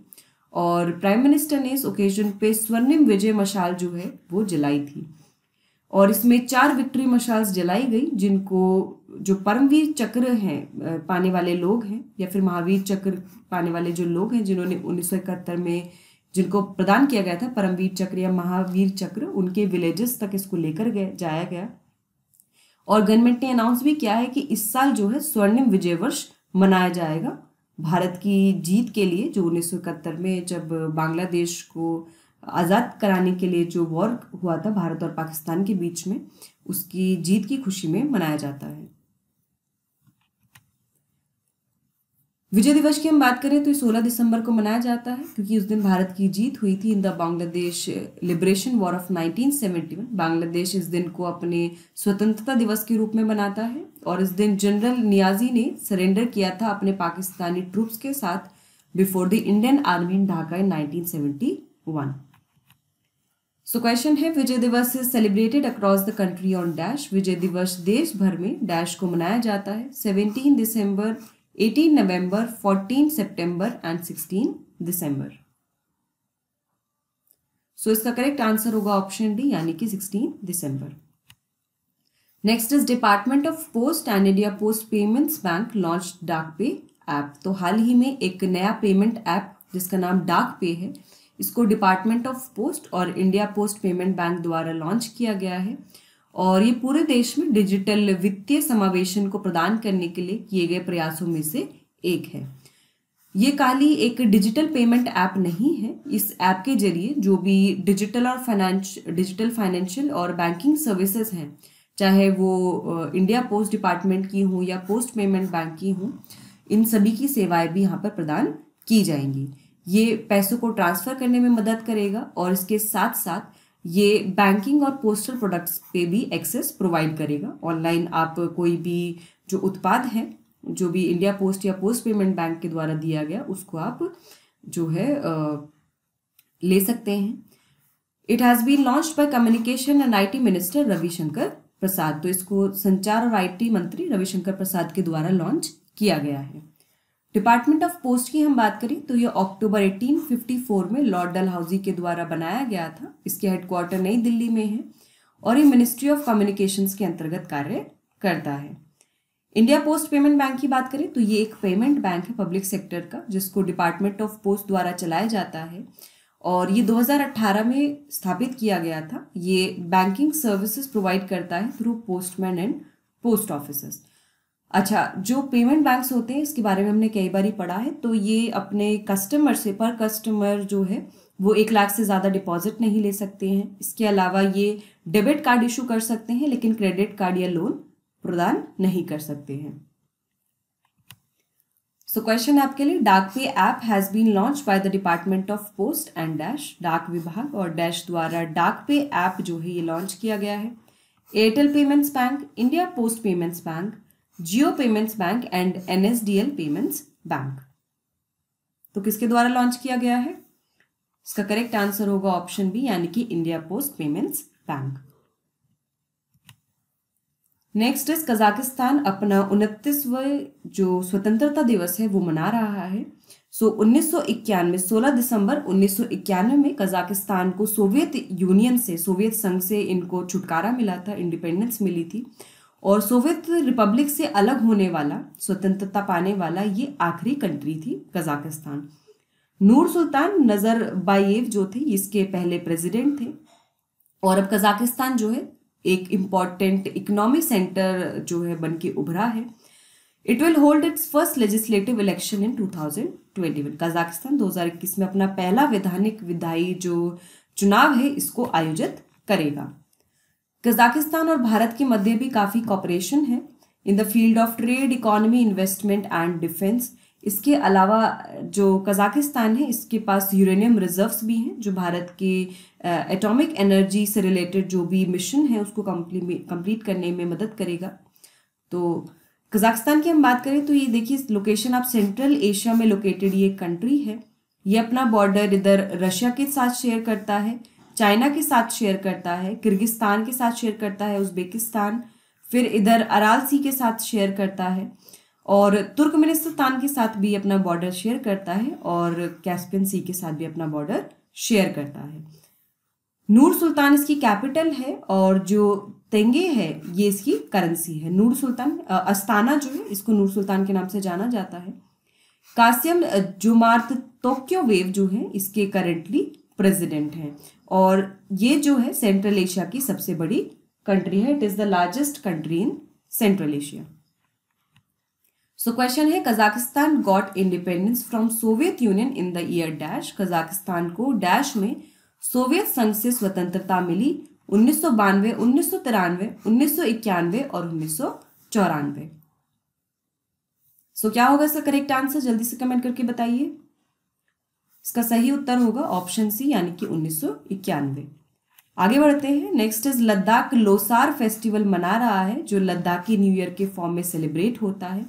और प्राइम मिनिस्टर ने इस ओकेजन पे स्वर्णिम विजय मशाल जो है वो जलाई थी और इसमें चार विक्ट्री मशाल्स जलाई गई जिनको जो परमवीर चक्र हैं पाने वाले लोग हैं या फिर महावीर चक्र पाने वाले जो लोग हैं जिन्होंने उन्नीस में जिनको प्रदान किया गया था परमवीर चक्र या महावीर चक्र उनके विलेजेस तक इसको लेकर गए जाया गया और गवर्नमेंट ने अनाउंस भी किया है कि इस साल जो है स्वर्णिम विजय वर्ष मनाया जाएगा भारत की जीत के लिए जो उन्नीस में जब बांग्लादेश को आज़ाद कराने के लिए जो वॉर हुआ था भारत और पाकिस्तान के बीच में उसकी जीत की खुशी में मनाया जाता है विजय दिवस की हम बात करें तो ये 16 दिसंबर को मनाया जाता है क्योंकि उस दिन भारत की जीत हुई थी in the Bangladesh liberation war of 1971 Bangladesh इस दिन को अपने स्वतंत्रता दिवस के रूप में मनाता है और इस दिन जनरल नियाजी ने सरेंडर किया था अपने पाकिस्तानी ट्रूप्स के साथ before the Indian army in Dhaka in nineteen so question है Vijay Diwas is celebrated across the country on dash Vijay Diwas देश भर में डैश को मनाया जाता है seventeen December eighteen November fourteen September and sixteen December so इसका करेक्ट आंसर होगा ऑप्शन डी यानी कि sixteen December next is department of post and India Post Payments Bank launch Dak pay app तो हाल ही में एक नया पेमेंट ऐप जिसका नाम डाक पे है इसको डिपार्टमेंट ऑफ पोस्ट और इंडिया पोस्ट पेमेंट बैंक द्वारा लॉन्च किया गया है और ये पूरे देश में डिजिटल वित्तीय समावेशन को प्रदान करने के लिए किए गए प्रयासों में से एक है ये काली एक डिजिटल पेमेंट ऐप नहीं है इस ऐप के जरिए जो भी डिजिटल और फाइनेंश डिजिटल फाइनेंशियल और बैंकिंग सर्विसेज हैं चाहे वो इंडिया पोस्ट डिपार्टमेंट की हों या पोस्ट पेमेंट बैंक की हों इन सभी की सेवाएं भी यहाँ पर प्रदान की जाएंगी ये पैसों को ट्रांसफ़र करने में मदद करेगा और इसके साथ साथ ये बैंकिंग और पोस्टल प्रोडक्ट्स पे भी एक्सेस प्रोवाइड करेगा ऑनलाइन आप कोई भी जो उत्पाद है जो भी इंडिया पोस्ट या पोस्ट पेमेंट बैंक के द्वारा दिया गया उसको आप जो है आ, ले सकते हैं it has been launch by communication and IT minister Ravishankar Prasad तो इसको संचार और आईटी मंत्री रविशंकर प्रसाद के द्वारा लॉन्च किया गया है डिपार्टमेंट ऑफ पोस्ट की हम बात करें तो ये अक्टूबर 1854 में लॉर्ड डलहाउजी के द्वारा बनाया गया था इसके हेडक्वार्टर नई दिल्ली में है और ये मिनिस्ट्री ऑफ कम्युनिकेशंस के अंतर्गत कार्य करता है इंडिया पोस्ट पेमेंट बैंक की बात करें तो ये एक पेमेंट बैंक है पब्लिक सेक्टर का जिसको डिपार्टमेंट ऑफ पोस्ट द्वारा चलाया जाता है और ये 2018 में स्थापित किया गया था ये बैंकिंग सर्विसेज प्रोवाइड करता है through postman and post officers अच्छा जो पेमेंट बैंक्स होते हैं इसके बारे में हमने कई बार पढ़ा है तो ये अपने कस्टमर से पर कस्टमर जो है वो एक लाख से ज़्यादा डिपॉजिट नहीं ले सकते हैं इसके अलावा ये डेबिट कार्ड इशू कर सकते हैं लेकिन क्रेडिट कार्ड या लोन प्रदान नहीं कर सकते हैं सो क्वेश्चन आपके लिए Dak pay app has been launch by the department of post and dash डाक विभाग और डैश द्वारा डाक पे ऐप जो है ये लॉन्च किया गया है Airtel Payments Bank India Post Payments Bank Jio Payments Bank and NSDL Payments Bank तो किसके द्वारा लॉन्च किया गया है इसका करेक्ट आंसर होगा ऑप्शन बी यानी कि India Post Payments Bank next is Kazakhstan अपना उनतीसवें जो स्वतंत्रता दिवस है वो मना रहा है सो उन्नीस सौ इक्यानवे सोलह दिसंबर उन्नीस सौ इक्यानवे में कजाकिस्तान को सोवियत यूनियन से सोवियत संघ से इनको छुटकारा मिला था इंडिपेंडेंस मिली थी और सोवियत रिपब्लिक से अलग होने वाला स्वतंत्रता पाने वाला ये आखिरी कंट्री थी कजाकिस्तान नूर सुल्तान नजर बाइव जो थे इसके पहले प्रेसिडेंट थे और अब कजाकिस्तान जो है एक इम्पॉर्टेंट इकोनॉमिक सेंटर जो है बन के उभरा है it will hold its first legislative election in 2021 Kazakhstan 2021 में अपना पहला वैधानिक विधायी जो चुनाव है इसको आयोजित करेगा कजाकिस्तान और भारत के मध्य भी काफ़ी कॉपरेशन है in the field of trade economy investment and defence इसके अलावा जो कजाकिस्तान है इसके पास यूरेनियम रिजर्व्स भी हैं जो भारत के एटॉमिक एनर्जी से रिलेटेड जो भी मिशन है उसको कंप्लीट करने में मदद करेगा तो कजाकिस्तान की हम बात करें तो ये देखिए लोकेशन आप सेंट्रल एशिया में लोकेटेड ये कंट्री है ये अपना बॉर्डर इधर रशिया के साथ शेयर करता है चाइना के साथ शेयर करता है किर्गिस्तान के साथ शेयर करता है उज्बेकिस्तान फिर इधर अराल सी के साथ शेयर करता है और तुर्कमेनिस्तान के साथ भी अपना बॉर्डर शेयर करता है और कैस्पियन सी के साथ भी अपना बॉर्डर शेयर करता है नूर सुल्तान इसकी कैपिटल है और जो तेंगे है ये इसकी करेंसी है नूर सुल्तान अस्ताना जो है इसको नूर सुल्तान के नाम से जाना जाता है कासियम जुमार्त तोक्यो वेव जो है इसके करेंटली प्रेसिडेंट हैं और ये जो है सेंट्रल एशिया की सबसे बड़ी कंट्री है it is the largest country in Central Asia so question है Kazakhstan got independence from Soviet Union in the year dash Kazakhstan को डैश में सोवियत संघ से स्वतंत्रता मिली उन्नीस सौ बानवे उन्नीस सौ तिरानवे उन्नीस सौ इक्यानवे और उन्नीस सौ चौरानवे सो क्या होगा इसका करेक्ट आंसर जल्दी से कमेंट करके बताइए इसका सही उत्तर होगा ऑप्शन सी यानी कि उन्नीस आगे बढ़ते हैं next is Ladakh Losar festival मना रहा है जो लद्दाखी न्यू ईयर के फॉर्म में सेलिब्रेट होता है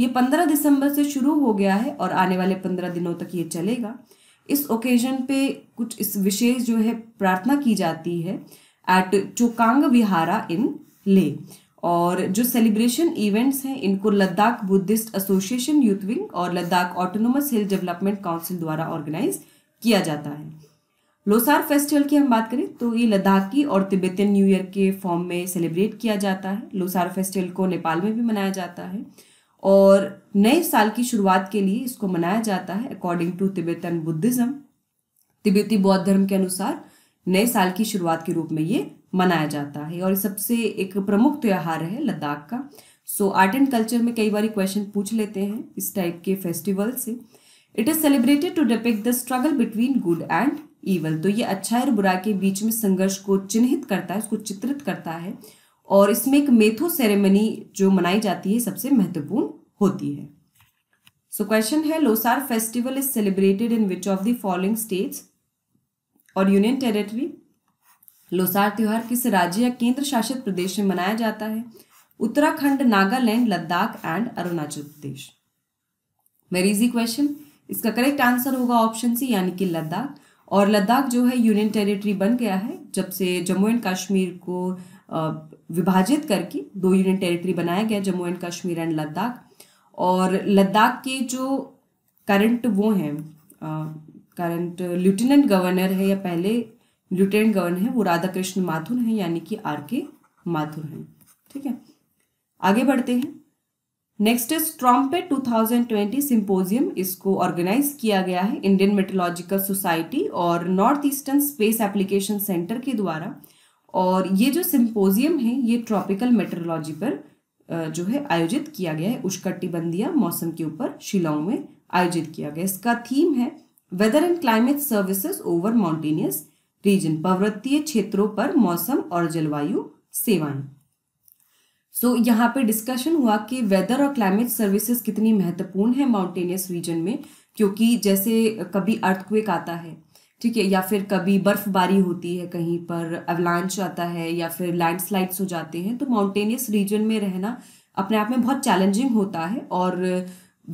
ये पंद्रह दिसंबर से शुरू हो गया है और आने वाले पंद्रह दिनों तक ये चलेगा इस ओकेजन पे कुछ इस विशेष जो है प्रार्थना की जाती है एट चोकांग विहारा इन ले और जो सेलिब्रेशन इवेंट्स हैं इनको Ladakh Buddhist Association Youth Wing और Ladakh Autonomous Hill Development Council द्वारा ऑर्गेनाइज किया जाता है लोसार फेस्टिवल की हम बात करें तो ये लद्दाखी और तिब्बतन न्यू ईयर के फॉर्म में सेलिब्रेट किया जाता है लोसार फेस्टिवल को नेपाल में भी मनाया जाता है और नए साल की शुरुआत के लिए इसको मनाया जाता है अकॉर्डिंग टू तिब्बतन बुद्धिज़्म तिब्बती बौद्ध धर्म के अनुसार नए साल की शुरुआत के रूप में ये मनाया जाता है और सबसे एक प्रमुख त्यौहार है लद्दाख का सो आर्ट एंड कल्चर में कई बार क्वेश्चन पूछ लेते हैं इस टाइप के फेस्टिवल से it is celebrated to depict the struggle between good and evil तो ये अच्छा और बुरा के बीच में संघर्ष को चिन्हित करता है उसको चित्रित करता है और इसमें एक मेथो सेरेमनी जो मनाई जाती है सबसे महत्वपूर्ण होती है सो so क्वेश्चन है Losar festival is celebrated in which of the following states और यूनियन टेरिटरी लोसार त्यौहार किस राज्य या केंद्र शासित प्रदेश में मनाया जाता है Uttarakhand Nagaland Ladakh and Arunachal Pradesh very easy question इसका करेक्ट आंसर होगा ऑप्शन सी यानी कि लद्दाख और लद्दाख जो है यूनियन टेरिटरी बन गया है जब से जम्मू एंड कश्मीर को विभाजित करके दो यूनियन टेरिटरी बनाया गया जम्मू एंड कश्मीर एंड लद्दाख और लद्दाख के जो करंट वो हैं करंट लेफ्टिनेंट गवर्नर है या पहले लिeutenant गवर्नर है वो राधा कृष्ण माथुर हैं यानी कि आर के माथुर हैं ठीक है आगे बढ़ते हैं नेक्स्ट है स्ट्रॉम्पेट 2020 सिंपोजियम इसको ऑर्गेनाइज किया गया है इंडियन मेट्रोलॉजिकल सोसाइटी और North eastern space application Centre के द्वारा और ये जो सिंपोजियम है ये ट्रॉपिकल मेट्रोलॉजी पर जो है आयोजित किया गया है उष्कटिबंधीय मौसम के ऊपर शिलोंग में आयोजित किया गया इसका थीम है weather and climate services over mountainous region पर्वतीय क्षेत्रों पर मौसम और जलवायु सेवाएं सो so, यहाँ पे डिस्कशन हुआ कि वेदर और क्लाइमेट सर्विसेज कितनी महत्वपूर्ण है माउंटेनियस रीजन में क्योंकि जैसे कभी अर्थक्वेक आता है ठीक है या फिर कभी बर्फबारी होती है कहीं पर अवलांच आता है या फिर लैंडस्लाइड्स हो जाते हैं तो माउंटेनियस रीजन में रहना अपने आप में बहुत चैलेंजिंग होता है और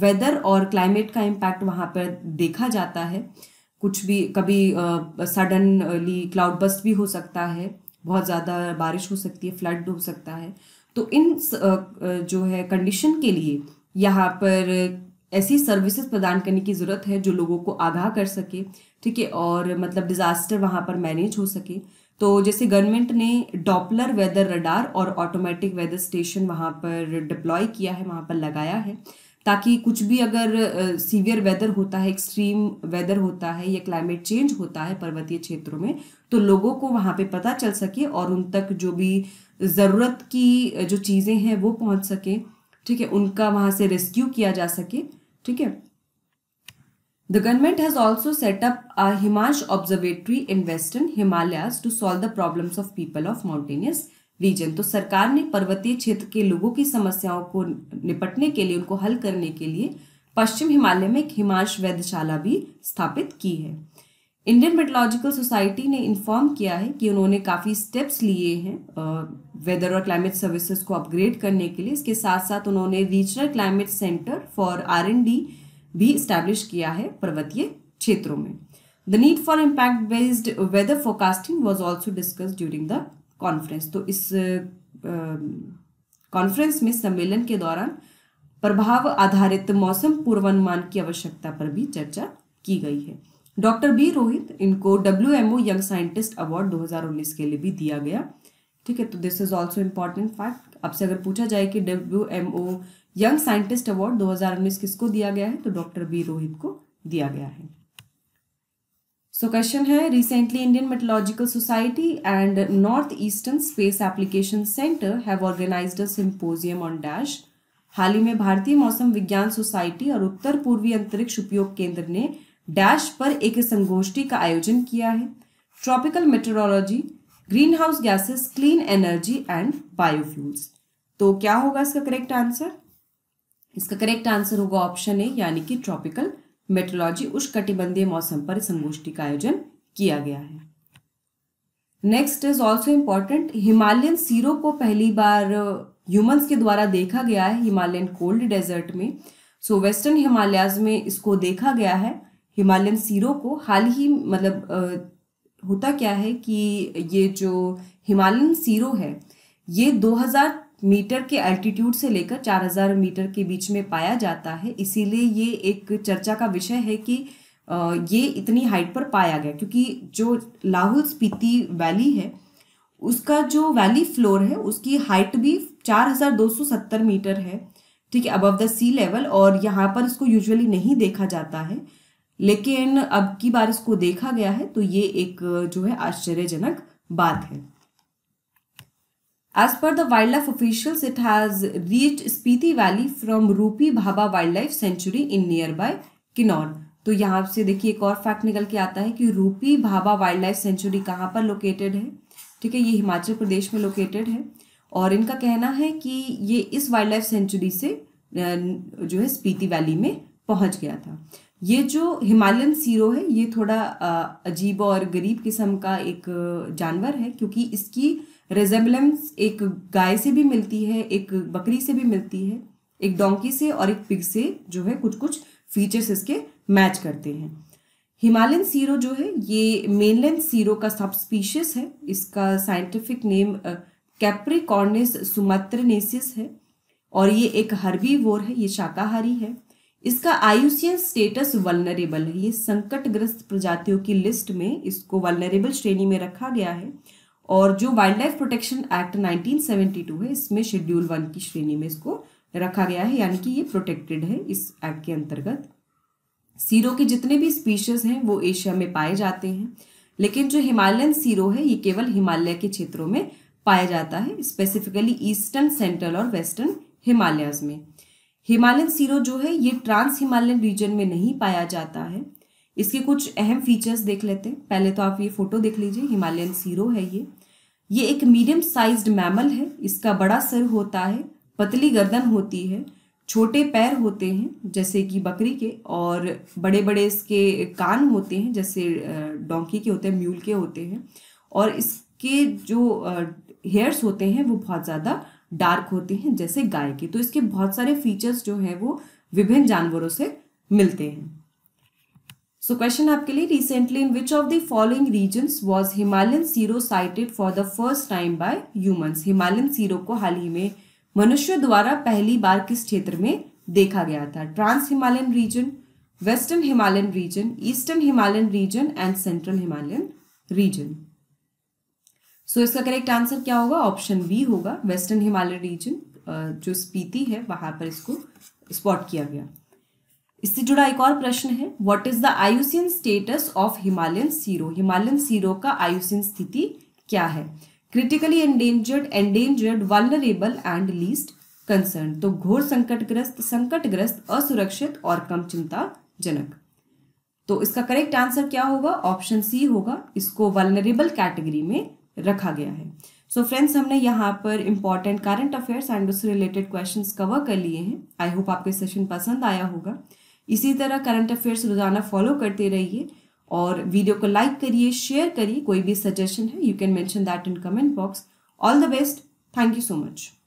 वेदर और क्लाइमेट का इम्पैक्ट वहाँ पर देखा जाता है कुछ भी कभी सडनली क्लाउड बस्ट भी हो सकता है बहुत ज़्यादा बारिश हो सकती है फ्लड हो सकता है तो इन जो है कंडीशन के लिए यहाँ पर ऐसी सर्विसेज प्रदान करने की ज़रूरत है जो लोगों को आगाह कर सके ठीक है और मतलब डिज़ास्टर वहाँ पर मैनेज हो सके तो जैसे गवर्नमेंट ने डॉपलर वेदर रडार और ऑटोमेटिक वेदर स्टेशन वहाँ पर डिप्लॉय किया है वहाँ पर लगाया है ताकि कुछ भी अगर सीवियर वेदर होता है एक्सट्रीम वेदर होता है या क्लाइमेट चेंज होता है पर्वतीय क्षेत्रों में तो लोगों को वहाँ पे पता चल सके और उन तक जो भी ज़रूरत की जो चीज़ें हैं वो पहुँच सके ठीक है उनका वहाँ से रेस्क्यू किया जा सके ठीक है The government has also set up a Himash Observatory in Western Himalayas to solve the problems of people of mountainous region तो सरकार ने पर्वतीय क्षेत्र के लोगों की समस्याओं को निपटने के लिए उनको हल करने के लिए पश्चिम हिमालय में एक हिमांश वैधशाला भी स्थापित की है इंडियन मेटोलॉजिकल सोसाइटी ने इन्फॉर्म किया है कि उन्होंने काफ़ी स्टेप्स लिए हैं वेदर और क्लाइमेट सर्विसेज को अपग्रेड करने के लिए इसके साथ साथ उन्होंने regional climate centre for R N D भी इस्टेब्लिश किया है पर्वतीय क्षेत्रों में the need for impact based weather forecasting was also discuss during the conference तो इस कॉन्फ्रेंस में सम्मेलन के दौरान प्रभाव आधारित मौसम पूर्वानुमान की आवश्यकता पर भी चर्चा की गई है डॉक्टर बी रोहित इनको W M O young scientist award 2019 के लिए भी दिया गया ठीक है तो this is also important fact आपसे अगर पूछा जाए कि W M O young scientist award 2019 किसको दिया गया है तो डॉक्टर बी रोहित को दिया गया है सो क्वेश्चन है recently Indian meteorological society and north eastern space application centre have organised a symposium on dash हाल ही में भारतीय मौसम विज्ञान सोसाइटी और उत्तर पूर्वी अंतरिक्ष उपयोग केंद्र ने डैश पर एक संगोष्ठी का आयोजन किया है tropical meteorology green house gases clean energy and biofuels तो क्या होगा इसका करेक्ट आंसर इसका करेक्ट आंसर होगा ऑप्शन ए यानी कि ट्रॉपिकल मेट्रोलॉजी उस कटिबंधीय मौसम पर संगोष्ठी का आयोजन किया गया है next is also important Himalayan serow को पहली बार ह्यूमंस के द्वारा देखा गया है हिमालयन कोल्ड डेजर्ट में सो वेस्टर्न हिमालयाज में इसको देखा गया है हिमालयन सीरो को हाल ही मतलब होता क्या है कि ये जो हिमालयन सीरो है ये मीटर के एल्टीट्यूड से लेकर 4000 मीटर के बीच में पाया जाता है इसीलिए ये एक चर्चा का विषय है कि ये इतनी हाइट पर पाया गया क्योंकि जो लाहौल स्पीति वैली है उसका जो वैली फ्लोर है उसकी हाइट भी 4270 मीटर है ठीक है अबव द सी लेवल और यहाँ पर इसको यूजुअली नहीं देखा जाता है लेकिन अब की बार इसको देखा गया है तो ये एक जो है आश्चर्यजनक बात है As per the wildlife officials, it has reached Spiti Valley from Rupi Bhaba Wildlife Sanctuary in nearby Kinnaur. तो यहाँ से देखिए एक और फैक्ट निकल के आता है कि रूपी भाभा वाइल्ड लाइफ सेंचुरी कहाँ पर लोकेटेड है ठीक है ये हिमाचल प्रदेश में लोकेटेड है और इनका कहना है कि ये इस वाइल्ड लाइफ सेंचुरी से जो है स्पीति वैली में पहुँच गया था ये जो हिमालयन सीरो है ये थोड़ा अजीब और गरीब किस्म का एक जानवर है क्योंकि इसकी रेजेम्बलेंस एक गाय से भी मिलती है एक बकरी से भी मिलती है एक डोंकी से और एक पिग से जो है कुछ कुछ फीचर्स इसके मैच करते हैं हिमालयन सीरो जो है ये मेनलैंड सीरो का सब स्पीशीज है इसका साइंटिफिक नेम कैप्रिकॉर्निस सुमत्रनेसिस है और ये एक हर्बी वोर है ये शाकाहारी है इसका आयुषियन स्टेटस वलनरेबल है ये संकटग्रस्त प्रजातियों की लिस्ट में इसको वलनरेबल श्रेणी में रखा गया है और जो वाइल्ड लाइफ प्रोटेक्शन एक्ट 1972 है इसमें शेड्यूल वन की श्रेणी में इसको रखा गया है यानी कि ये प्रोटेक्टेड है इस एक्ट के अंतर्गत सीरो के जितने भी स्पीशीज हैं वो एशिया में पाए जाते हैं लेकिन जो हिमालयन सीरो है ये केवल हिमालय के क्षेत्रों में पाया जाता है स्पेसिफिकली ईस्टर्न सेंट्रल और वेस्टर्न हिमालयाज में हिमालयन सीरो जो है ये ट्रांस हिमालयन रीजन में नहीं पाया जाता है इसके कुछ अहम फीचर्स देख लेते हैं पहले तो आप ये फोटो देख लीजिए हिमालयन सीरो है ये ये एक मीडियम साइज्ड मैमल है इसका बड़ा सर होता है पतली गर्दन होती है छोटे पैर होते हैं जैसे कि बकरी के और बड़े बड़े इसके कान होते हैं जैसे डोंकी के होते हैं म्यूल के होते हैं और इसके जो हेयर्स होते हैं वो बहुत ज़्यादा डार्क होते हैं जैसे गाय के तो इसके बहुत सारे फीचर्स जो हैं वो विभिन्न जानवरों से मिलते हैं सो क्वेश्चन आपके लिए recently in which of the following regions was Himalayan serow sighted for the first time by humans Himalayan serow को हाल ही में मनुष्य द्वारा पहली बार किस क्षेत्र में देखा गया था trans Himalayan region western Himalayan region eastern Himalayan region and central Himalayan region so इसका करेक्ट आंसर क्या होगा ऑप्शन बी होगा वेस्टर्न हिमालयन रीजन जो स्पीति है वहां पर इसको स्पॉट किया गया इससे जुड़ा एक और प्रश्न है what is the IUCN status of Himalayan serow Himalayan serow का आयुसियन स्थिति क्या है critically endangered endangered vulnerable and least concern तो घोर संकटग्रस्त संकटग्रस्त असुरक्षित और कम चिंताजनक तो इसका करेक्ट आंसर क्या होगा ऑप्शन सी होगा इसको वालनरेबल कैटेगरी में रखा गया है सो so फ्रेंड्स हमने यहाँ पर इंपॉर्टेंट करंट अफेयर्स एंड उससे रिलेटेड क्वेश्चंस कवर कर लिए हैं आई होप आपके सेशन पसंद आया होगा इसी तरह करंट अफेयर्स रोज़ाना फॉलो करते रहिए और वीडियो को लाइक करिए शेयर करिए कोई भी सजेशन है you can mention that in comment box all the best thank you so much